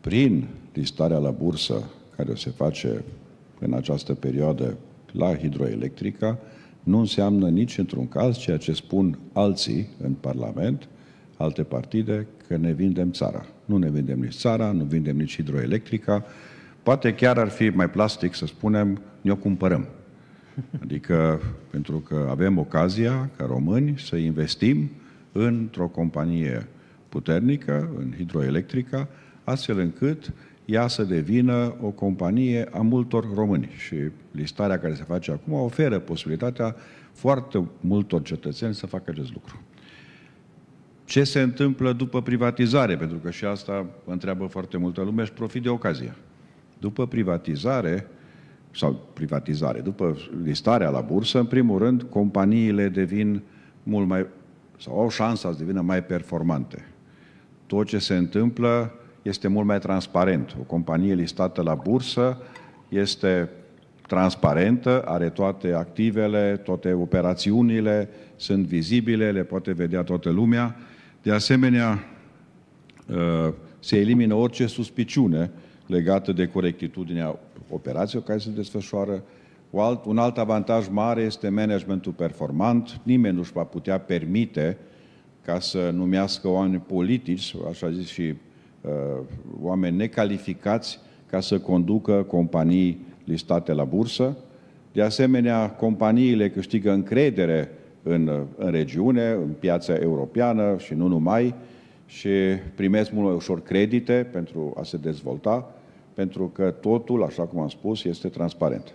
prin listarea la bursă care se face în această perioadă la hidroelectrica, nu înseamnă nici într-un caz ceea ce spun alții în Parlament, alte partide, că ne vindem țara. Nu ne vindem nici țara, nu vindem nici hidroelectrica, poate chiar ar fi mai plastic să spunem, ne-o cumpărăm. Adică, pentru că avem ocazia, ca români, să investim într-o companie puternică, în hidroelectrica, astfel încât ea să devină o companie a multor români. Și listarea care se face acum oferă posibilitatea foarte multor cetățeni să facă acest lucru. Ce se întâmplă după privatizare? Pentru că și asta întreabă foarte multă lume și profit de ocazie. După privatizare, sau privatizare, după listarea la bursă, în primul rând, companiile devin mult mai, sau au șansa să devină mai performante. Tot ce se întâmplă este mult mai transparent. O companie listată la bursă este transparentă, are toate activele, toate operațiunile, sunt vizibile, le poate vedea toată lumea. De asemenea, uh, se elimină orice suspiciune legată de corectitudinea operației care se desfășoară. Un alt, un alt avantaj mare este managementul performant. Nimeni nu își va putea permite ca să numească oameni politici, așa zis și Uh, oameni necalificați ca să conducă companii listate la bursă. De asemenea, companiile câștigă încredere în, uh, în regiune, în piața europeană și nu numai, și primesc mult mai ușor credite pentru a se dezvolta, pentru că totul, așa cum am spus, este transparent.